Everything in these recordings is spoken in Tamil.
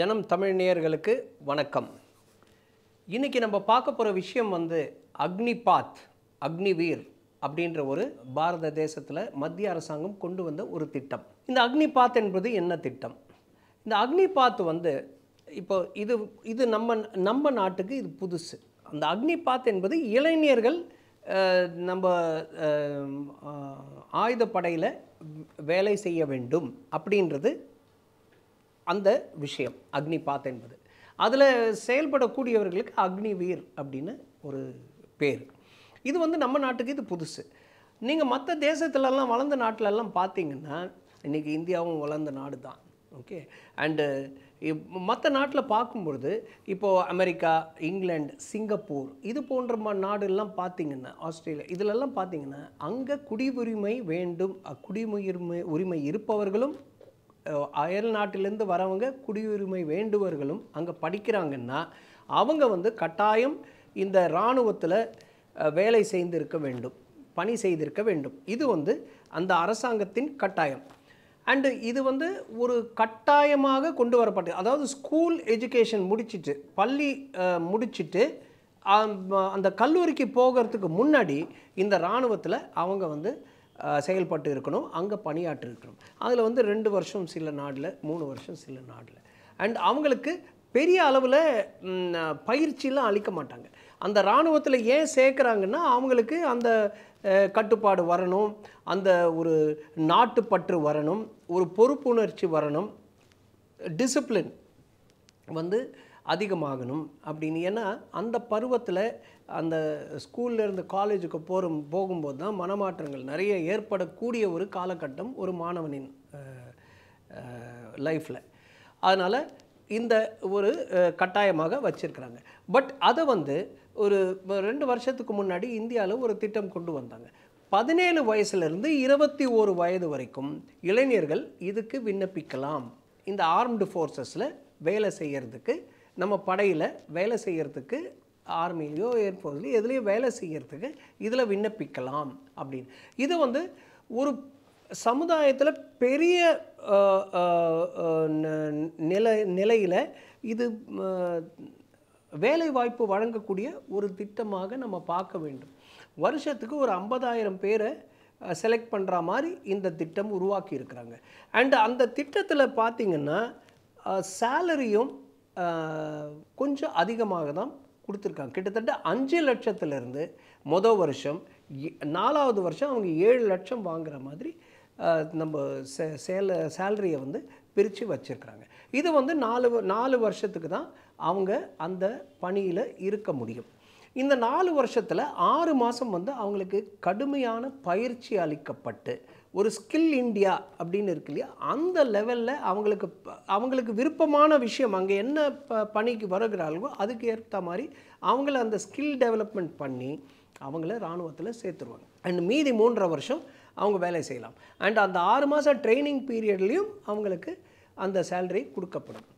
ஜனம் தமிழ் நேயர்களுக்கு வணக்கம் இன்றைக்கி நம்ம பார்க்க போகிற விஷயம் வந்து அக்னிபாத் அக்னிவீர் அப்படின்ற ஒரு பாரத தேசத்தில் மத்திய அரசாங்கம் கொண்டு வந்த ஒரு திட்டம் இந்த அக்னிபாத் என்பது என்ன திட்டம் இந்த அக்னிபாத் வந்து இப்போ இது இது நம்ம நம்ம நாட்டுக்கு இது புதுசு அந்த அக்னிபாத் என்பது இளைஞர்கள் நம்ம ஆயுதப்படையில் வேலை செய்ய வேண்டும் அப்படின்றது அந்த விஷயம் அக்னி பாத் என்பது அதில் செயல்படக்கூடியவர்களுக்கு அக்னி வீர் அப்படின்னு ஒரு பேர் இது வந்து நம்ம நாட்டுக்கு இது புதுசு நீங்கள் மற்ற தேசத்துலலாம் வளர்ந்த நாட்டிலெல்லாம் பார்த்தீங்கன்னா இன்றைக்கி இந்தியாவும் வளர்ந்த நாடு தான் ஓகே அண்டு மற்ற நாட்டில் பார்க்கும்பொழுது இப்போது அமெரிக்கா இங்கிலாந்து சிங்கப்பூர் இது போன்ற நாடுலாம் பார்த்திங்கன்னா ஆஸ்திரேலியா இதிலெல்லாம் பார்த்திங்கன்னா அங்கே குடியுரிமை வேண்டும் குடியுரிமை உரிமை இருப்பவர்களும் அயல் நாட்டிலேருந்து வரவங்க குடியுரிமை வேண்டுவர்களும் அங்கே படிக்கிறாங்கன்னா அவங்க வந்து கட்டாயம் இந்த இராணுவத்தில் வேலை செய்திருக்க வேண்டும் பணி செய்திருக்க வேண்டும் இது வந்து அந்த அரசாங்கத்தின் கட்டாயம் அண்டு இது வந்து ஒரு கட்டாயமாக கொண்டு வரப்பட்டது அதாவது ஸ்கூல் எஜுகேஷன் முடிச்சுட்டு பள்ளி முடிச்சுட்டு அந்த கல்லூரிக்கு போகிறதுக்கு முன்னாடி இந்த இராணுவத்தில் அவங்க வந்து செயல்பட்டு இருக்கணும் அங்கே பணியாற்றிருக்கணும் இருக்கணும் அதில் வந்து ரெண்டு வருஷம் சில நாடில் மூணு வருஷம் சில நாடில் அண்ட் அவங்களுக்கு பெரிய அளவில் பயிற்சியெலாம் அளிக்க மாட்டாங்க அந்த இராணுவத்தில் ஏன் சேர்க்குறாங்கன்னா அவங்களுக்கு அந்த கட்டுப்பாடு வரணும் அந்த ஒரு நாட்டுப்பற்று வரணும் ஒரு பொறுப்புணர்ச்சி வரணும் டிசிப்ளின் வந்து அதிகமாகணும் அப்படின்னு ஏன்னா அந்த பருவத்தில் அந்த ஸ்கூல்லேருந்து காலேஜுக்கு போகும் போகும்போது தான் மனமாற்றங்கள் நிறைய ஏற்படக்கூடிய ஒரு காலகட்டம் ஒரு மாணவனின் லைஃப்பில் அதனால் இந்த ஒரு கட்டாயமாக வச்சுருக்கிறாங்க பட் அதை வந்து ஒரு ரெண்டு வருஷத்துக்கு முன்னாடி இந்தியாவில் ஒரு திட்டம் கொண்டு வந்தாங்க பதினேழு வயசுலேருந்து இருபத்தி ஒரு வயது வரைக்கும் இளைஞர்கள் இதுக்கு விண்ணப்பிக்கலாம் இந்த ஆர்ம்டு ஃபோர்ஸஸில் வேலை செய்கிறதுக்கு நம்ம படையில் வேலை செய்கிறதுக்கு ஆர்மிலேயோ ஏர்ஃபோர்ஸ்லேயோ எதுலேயோ வேலை செய்கிறதுக்கு இதில் விண்ணப்பிக்கலாம் அப்படின்னு இது வந்து ஒரு சமுதாயத்தில் பெரிய நில நிலையில் இது வேலை வாய்ப்பு வழங்கக்கூடிய ஒரு திட்டமாக நம்ம பார்க்க வேண்டும் வருஷத்துக்கு ஒரு ஐம்பதாயிரம் பேரை செலக்ட் பண்ணுற மாதிரி இந்த திட்டம் உருவாக்கி இருக்கிறாங்க அண்ட் அந்த திட்டத்தில் பார்த்திங்கன்னா சேலரியும் கொஞ்சம் அதிகமாக தான் கொடுத்துருக்காங்க கிட்டத்தட்ட அஞ்சு லட்சத்துலேருந்து மொதல் வருஷம் நாலாவது வருஷம் அவங்க ஏழு லட்சம் வாங்குகிற மாதிரி நம்ம சே சேல சேலரியை வந்து பிரித்து வச்சுருக்குறாங்க இது வந்து நாலு நாலு வருஷத்துக்கு தான் அவங்க அந்த பணியில் இருக்க முடியும் இந்த நாலு வருஷத்தில் ஆறு மாதம் வந்து அவங்களுக்கு கடுமையான பயிற்சி அளிக்கப்பட்டு ஒரு ஸ்கில் இந்தியா அப்படின்னு இருக்கு இல்லையா அந்த லெவலில் அவங்களுக்கு அவங்களுக்கு விருப்பமான விஷயம் அங்கே என்ன ப பணிக்கு வருகிறார்களோ அதுக்கு ஏற்ற மாதிரி அவங்கள அந்த ஸ்கில் டெவலப்மெண்ட் பண்ணி அவங்கள இராணுவத்தில் சேர்த்துருவாங்க அண்ட் மீதி மூன்றரை வருஷம் அவங்க வேலை செய்யலாம் அண்ட் அந்த ஆறு மாதம் ட்ரைனிங் பீரியட்லேயும் அவங்களுக்கு அந்த சேலரி கொடுக்கப்படும்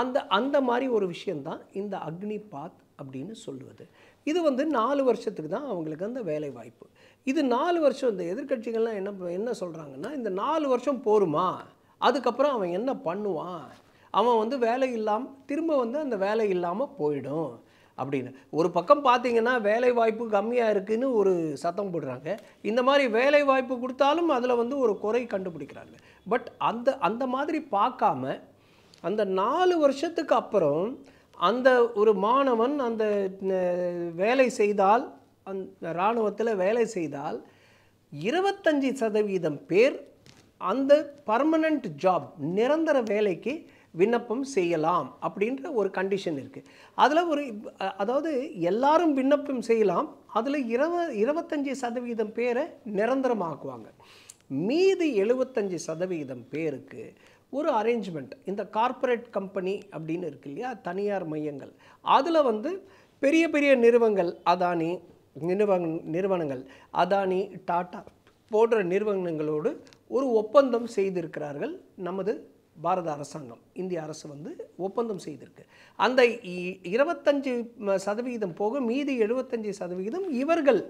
அந்த அந்த மாதிரி ஒரு விஷயந்தான் இந்த அக்னி பாத் அப்படின்னு சொல்லுவது இது வந்து நாலு வருஷத்துக்கு தான் அவங்களுக்கு அந்த வேலை வாய்ப்பு இது நாலு வருஷம் இந்த எதிர்கட்சிகள்லாம் என்ன என்ன சொல்கிறாங்கன்னா இந்த நாலு வருஷம் போருமா அதுக்கப்புறம் அவன் என்ன பண்ணுவான் அவன் வந்து வேலை இல்லாமல் திரும்ப வந்து அந்த வேலை இல்லாமல் போயிடும் அப்படின்னு ஒரு பக்கம் பார்த்தீங்கன்னா வேலை வாய்ப்பு கம்மியாக இருக்குதுன்னு ஒரு சத்தம் போடுறாங்க இந்த மாதிரி வேலை வாய்ப்பு கொடுத்தாலும் அதில் வந்து ஒரு குறை கண்டுபிடிக்கிறாங்க பட் அந்த அந்த மாதிரி பார்க்காம அந்த நாலு வருஷத்துக்கு அப்புறம் அந்த ஒரு மாணவன் அந்த வேலை செய்தால் அந்த இராணுவத்தில் வேலை செய்தால் இருபத்தஞ்சி சதவீதம் பேர் அந்த பர்மனண்ட் ஜாப் நிரந்தர வேலைக்கு விண்ணப்பம் செய்யலாம் அப்படின்ற ஒரு கண்டிஷன் இருக்குது அதில் ஒரு அதாவது எல்லாரும் விண்ணப்பம் செய்யலாம் அதில் இருவ இருபத்தஞ்சி சதவீதம் பேரை நிரந்தரமாக்குவாங்க மீதி எழுபத்தஞ்சி சதவீதம் பேருக்கு ஒரு அரேஞ்ச்மெண்ட் இந்த கார்ப்பரேட் கம்பெனி அப்படின்னு இருக்கு இல்லையா தனியார் மையங்கள் அதில் வந்து பெரிய பெரிய நிறுவனங்கள் அதானி நிறுவங் நிறுவனங்கள் அதானி டாடா போன்ற நிறுவனங்களோடு ஒரு ஒப்பந்தம் செய்திருக்கிறார்கள் நமது பாரத அரசாங்கம் இந்திய அரசு வந்து ஒப்பந்தம் செய்திருக்கு அந்த இருபத்தஞ்சி சதவிகிதம் போக மீதி எழுபத்தஞ்சி சதவிகிதம் இவர்கள்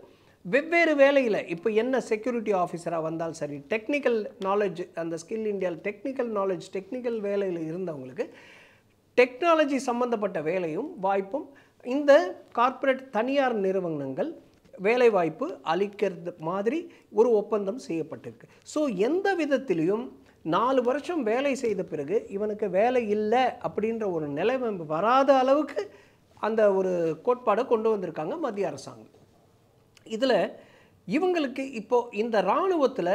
வெவ்வேறு வேலையில் இப்போ என்ன செக்யூரிட்டி ஆஃபீஸராக வந்தால் சரி டெக்னிக்கல் நாலேஜ் அந்த ஸ்கில் இந்தியாவில் டெக்னிக்கல் நாலேஜ் டெக்னிக்கல் வேலையில் இருந்தவங்களுக்கு டெக்னாலஜி சம்மந்தப்பட்ட வேலையும் வாய்ப்பும் இந்த கார்ப்பரேட் தனியார் நிறுவனங்கள் வேலைவாய்ப்பு அளிக்கிறது மாதிரி ஒரு ஒப்பந்தம் செய்யப்பட்டிருக்கு ஸோ எந்த விதத்திலையும் நாலு வருஷம் வேலை செய்த பிறகு இவனுக்கு வேலை இல்லை அப்படின்ற ஒரு நிலைமை வராத அளவுக்கு அந்த ஒரு கோட்பாடை கொண்டு வந்திருக்காங்க மத்திய அரசாங்கம் இதில் இவங்களுக்கு இப்போது இந்த இராணுவத்தில்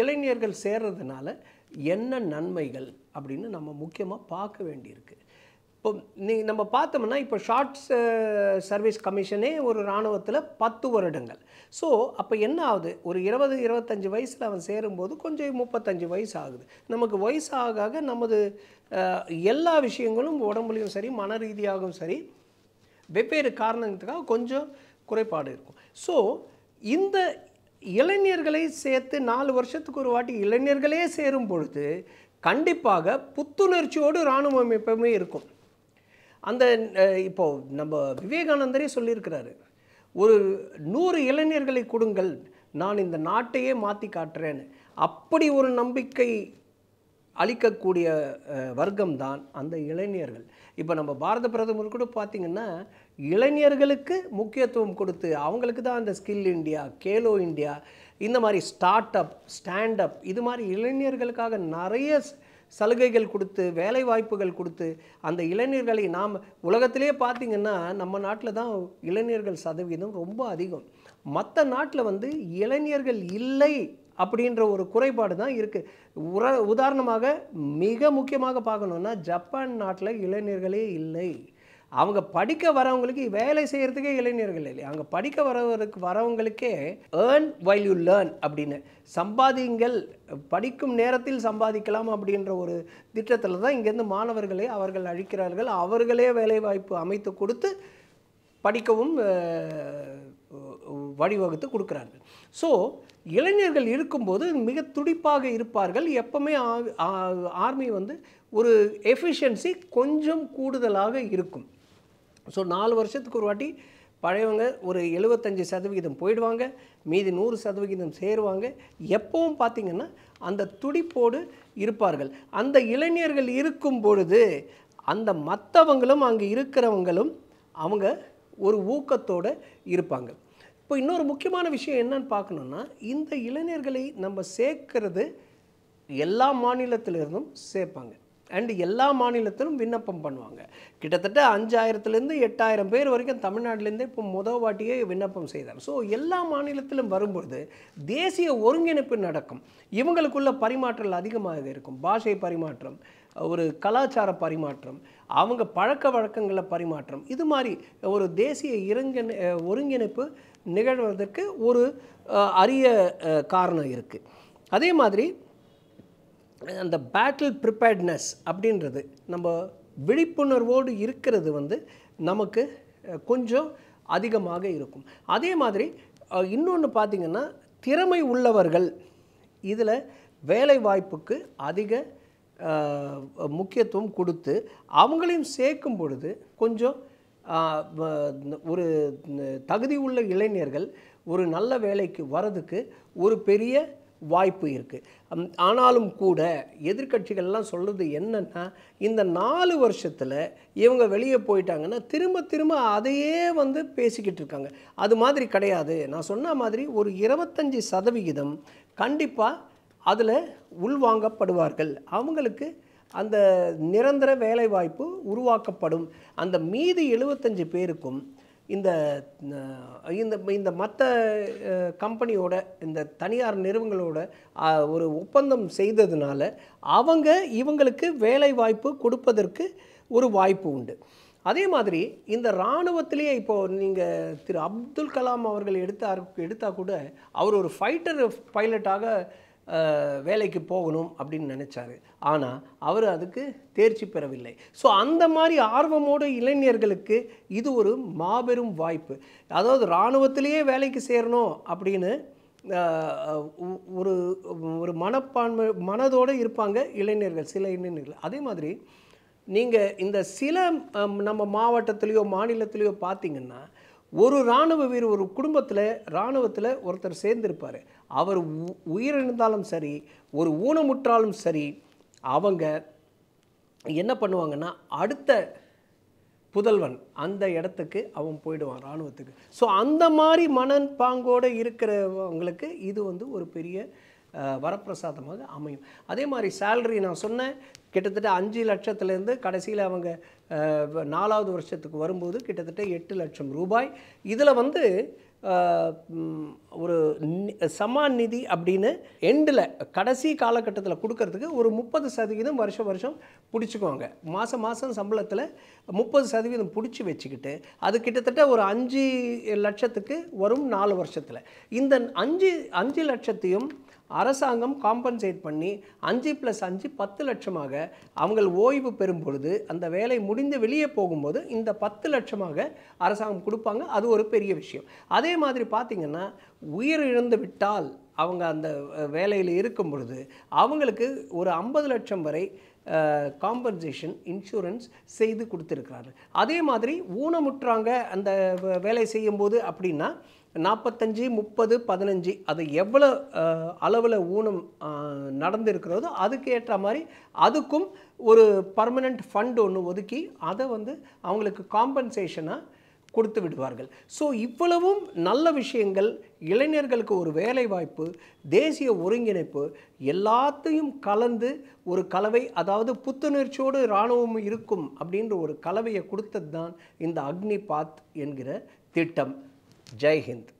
இளைஞர்கள் சேர்றதுனால என்ன நன்மைகள் அப்படின்னு நம்ம முக்கியமாக பார்க்க வேண்டியிருக்கு இப்போ நீ நம்ம பார்த்தோம்னா இப்போ ஷார்ட்ஸ் சர்வீஸ் கமிஷனே ஒரு இராணுவத்தில் பத்து வருடங்கள் ஸோ அப்போ என்ன ஆகுது ஒரு இருபது இருபத்தஞ்சி வயசில் அவன் சேரும்போது கொஞ்சம் முப்பத்தஞ்சு வயசு ஆகுது நமக்கு வயசாக நமது எல்லா விஷயங்களும் உடம்புலையும் சரி மன ரீதியாகவும் சரி வெவ்வேறு காரணத்துக்காக கொஞ்சம் குறைபாடு இருக்கும் ஸோ இந்த இளைஞர்களை சேர்த்து நாலு வருஷத்துக்கு ஒரு வாட்டி இளைஞர்களே சேரும் பொழுது கண்டிப்பாக புத்துணர்ச்சியோடு இராணுவ அமைப்புமே இருக்கும் அந்த இப்போது நம்ம விவேகானந்தரே சொல்லியிருக்கிறாரு ஒரு நூறு இளைஞர்களை கொடுங்கள் நான் இந்த நாட்டையே மாற்றி காட்டுறேன்னு அப்படி ஒரு நம்பிக்கை அளிக்கக்கூடிய வர்க்கம்தான் அந்த இளைஞர்கள் இப்போ நம்ம பாரத பிரதமர் கூட பார்த்திங்கன்னா இளைஞர்களுக்கு முக்கியத்துவம் கொடுத்து அவங்களுக்கு தான் அந்த ஸ்கில் இண்டியா கேலோ இண்டியா இந்த மாதிரி ஸ்டார்ட் அப் ஸ்டாண்ட் அப் இது மாதிரி இளைஞர்களுக்காக நிறைய சலுகைகள் கொடுத்து வேலை வாய்ப்புகள் கொடுத்து அந்த இளைஞர்களை நாம் உலகத்திலே பார்த்திங்கன்னா நம்ம நாட்டில் தான் இளைஞர்கள் சதவீதம் ரொம்ப அதிகம் மற்ற நாட்டில் வந்து இளைஞர்கள் இல்லை அப்படின்ற ஒரு குறைபாடு தான் இருக்குது உர உதாரணமாக மிக முக்கியமாக பார்க்கணுன்னா ஜப்பான் நாட்டில் இளைஞர்களே இல்லை அவங்க படிக்க வரவங்களுக்கு வேலை செய்கிறதுக்கே இளைஞர்கள் இல்லை அவங்க படிக்க வரவருக்கு வரவங்களுக்கே ஏர்ன் வைல் யூ லேர்ன் அப்படின்னு சம்பாதிங்கள் படிக்கும் நேரத்தில் சம்பாதிக்கலாம் அப்படின்ற ஒரு திட்டத்தில் தான் இங்கேருந்து மாணவர்களை அவர்கள் அழிக்கிறார்கள் அவர்களே வேலைவாய்ப்பு அமைத்து கொடுத்து படிக்கவும் வழிவகுத்து கொடுக்குறார்கள் ஸோ இளைஞர்கள் இருக்கும்போது மிக துடிப்பாக இருப்பார்கள் எப்போவுமே ஆர்மி வந்து ஒரு எஃபிஷியன்சி கொஞ்சம் கூடுதலாக இருக்கும் ஸோ நாலு வருஷத்துக்கு ஒரு வாட்டி பழையவங்க ஒரு எழுபத்தஞ்சி சதவிகிதம் போயிடுவாங்க மீதி நூறு சதவிகிதம் சேருவாங்க எப்பவும் பார்த்திங்கன்னா அந்த துடிப்போடு இருப்பார்கள் அந்த இளைஞர்கள் இருக்கும் பொழுது அந்த மற்றவங்களும் அங்கே இருக்கிறவங்களும் அவங்க ஒரு ஊக்கத்தோடு இருப்பாங்க இப்போ இன்னொரு முக்கியமான விஷயம் என்னன்னு பார்க்கணுன்னா இந்த இளைஞர்களை நம்ம சேர்க்கறது எல்லா மாநிலத்திலிருந்தும் சேர்ப்பாங்க அண்டு எல்லா மாநிலத்திலும் விண்ணப்பம் பண்ணுவாங்க கிட்டத்தட்ட அஞ்சாயிரத்துலேருந்து எட்டாயிரம் பேர் வரைக்கும் தமிழ்நாட்டிலேருந்து இப்போ முதல் வாட்டியே விண்ணப்பம் செய்தார் ஸோ எல்லா மாநிலத்திலும் வரும்பொழுது தேசிய ஒருங்கிணைப்பு நடக்கும் இவங்களுக்குள்ள பரிமாற்றல் அதிகமாக இருக்கும் பாஷை பரிமாற்றம் ஒரு கலாச்சார பரிமாற்றம் அவங்க பழக்க வழக்கங்களில் பரிமாற்றம் இது மாதிரி ஒரு தேசிய இறங்கிண ஒருங்கிணைப்பு நிகழ்வதற்கு ஒரு அரிய காரணம் இருக்குது அதே மாதிரி அந்த பேட்டில் ப்ரிப்பேர்ட்னஸ் அப்படின்றது நம்ம விழிப்புணர்வோடு இருக்கிறது வந்து நமக்கு கொஞ்சம் அதிகமாக இருக்கும் அதே மாதிரி இன்னொன்று பார்த்திங்கன்னா திறமை உள்ளவர்கள் இதில் வேலை வாய்ப்புக்கு அதிக முக்கியத்துவம் கொடுத்து அவங்களையும் சேர்க்கும் பொழுது கொஞ்சம் ஒரு தகுதி உள்ள இளைஞர்கள் ஒரு நல்ல வேலைக்கு வரதுக்கு ஒரு பெரிய வாய்ப்பு இருக்குது ஆனாலும் கூட எதிர்கட்சிகள்லாம் சொல்கிறது என்னென்னா இந்த நாலு வருஷத்தில் இவங்க வெளியே போயிட்டாங்கன்னா திரும்ப திரும்ப அதையே வந்து பேசிக்கிட்டு இருக்காங்க அது மாதிரி கிடையாது நான் சொன்ன மாதிரி ஒரு இருபத்தஞ்சி சதவிகிதம் கண்டிப்பாக அதில் உள்வாங்கப்படுவார்கள் அவங்களுக்கு அந்த நிரந்தர வேலைவாய்ப்பு உருவாக்கப்படும் அந்த மீதி எழுபத்தஞ்சு பேருக்கும் இந்த இந்த இந்த மற்ற கம்பெனியோட இந்த தனியார் நிறுவனங்களோட ஒரு ஒப்பந்தம் செய்ததுனால அவங்க இவங்களுக்கு வேலை வாய்ப்பு கொடுப்பதற்கு ஒரு வாய்ப்பு உண்டு அதே மாதிரி இந்த இராணுவத்திலேயே இப்போது நீங்கள் திரு அப்துல் கலாம் அவர்கள் எடுத்தார் எடுத்தால் கூட அவர் ஒரு ஃபைட்டர் பைலட்டாக வேலைக்கு போகணும் அப்படின்னு நினச்சாரு ஆனால் அவர் அதுக்கு தேர்ச்சி பெறவில்லை ஸோ அந்த மாதிரி ஆர்வமோடு இளைஞர்களுக்கு இது ஒரு மாபெரும் வாய்ப்பு அதாவது இராணுவத்திலேயே வேலைக்கு சேரணும் அப்படின்னு ஒரு ஒரு மனப்பான்மை மனதோடு இருப்பாங்க இளைஞர்கள் சில இளைஞர்கள் அதே மாதிரி நீங்கள் இந்த சில நம்ம மாவட்டத்திலேயோ மாநிலத்திலேயோ பார்த்தீங்கன்னா ஒரு இராணுவ வீரர் ஒரு குடும்பத்தில் இராணுவத்தில் ஒருத்தர் சேர்ந்திருப்பார் அவர் உயிரிழந்தாலும் சரி ஒரு ஊனமுற்றாலும் சரி அவங்க என்ன பண்ணுவாங்கன்னா அடுத்த புதல்வன் அந்த இடத்துக்கு அவன் போயிடுவான் இராணுவத்துக்கு ஸோ அந்த மாதிரி மனன் பாங்கோடு இருக்கிறவங்களுக்கு இது வந்து ஒரு பெரிய வரப்பிரசாதமாக அமையும் அதே மாதிரி சேல்ரி நான் சொன்னேன் கிட்டத்தட்ட அஞ்சு லட்சத்துலேருந்து கடைசியில் அவங்க நாலாவது வருஷத்துக்கு வரும்போது கிட்டத்தட்ட எட்டு லட்சம் ரூபாய் இதில் வந்து ஒரு சமான் நிதி அப்படின்னு எண்டில் கடைசி காலகட்டத்தில் கொடுக்கறதுக்கு ஒரு முப்பது சதவீதம் வருஷம் வருஷம் பிடிச்சிக்குவாங்க மாதம் மாதம் சம்பளத்தில் முப்பது சதவீதம் பிடிச்சி வச்சுக்கிட்டு அது கிட்டத்தட்ட ஒரு அஞ்சு லட்சத்துக்கு வரும் நாலு வருஷத்தில் இந்த அஞ்சு அஞ்சு லட்சத்தையும் அரசாங்கம் காம்பன்சேட் பண்ணி அஞ்சு ப்ளஸ் அஞ்சு பத்து லட்சமாக அவங்கள் ஓய்வு பெறும் பொழுது அந்த வேலை முடிந்து வெளியே போகும்போது இந்த பத்து லட்சமாக அரசாங்கம் கொடுப்பாங்க அது ஒரு பெரிய விஷயம் அதே மாதிரி பார்த்திங்கன்னா உயிரிழந்து விட்டால் அவங்க அந்த வேலையில் இருக்கும் பொழுது அவங்களுக்கு ஒரு ஐம்பது லட்சம் வரை காம்பன்சேஷன் இன்சூரன்ஸ் செய்து கொடுத்துருக்கிறாரு அதே மாதிரி ஊனமுற்றாங்க அந்த வேலை செய்யும்போது அப்படின்னா நாற்பத்தஞ்சு முப்பது பதினஞ்சு அது எவ்வளோ அளவில் ஊனம் நடந்திருக்கிறதோ அதுக்கு ஏற்ற மாதிரி அதுக்கும் ஒரு பர்மனண்ட் ஃபண்ட் ஒன்று ஒதுக்கி அதை வந்து அவங்களுக்கு காம்பன்சேஷனாக கொடுத்து விடுவார்கள் ஸோ இவ்வளவும் நல்ல விஷயங்கள் இளைஞர்களுக்கு ஒரு வேலைவாய்ப்பு தேசிய ஒருங்கிணைப்பு எல்லாத்தையும் கலந்து ஒரு கலவை அதாவது புத்துணர்ச்சியோடு இராணுவம் இருக்கும் அப்படின்ற ஒரு கலவையை கொடுத்தது தான் இந்த அக்னி பாத் என்கிற திட்டம் Jai Hind.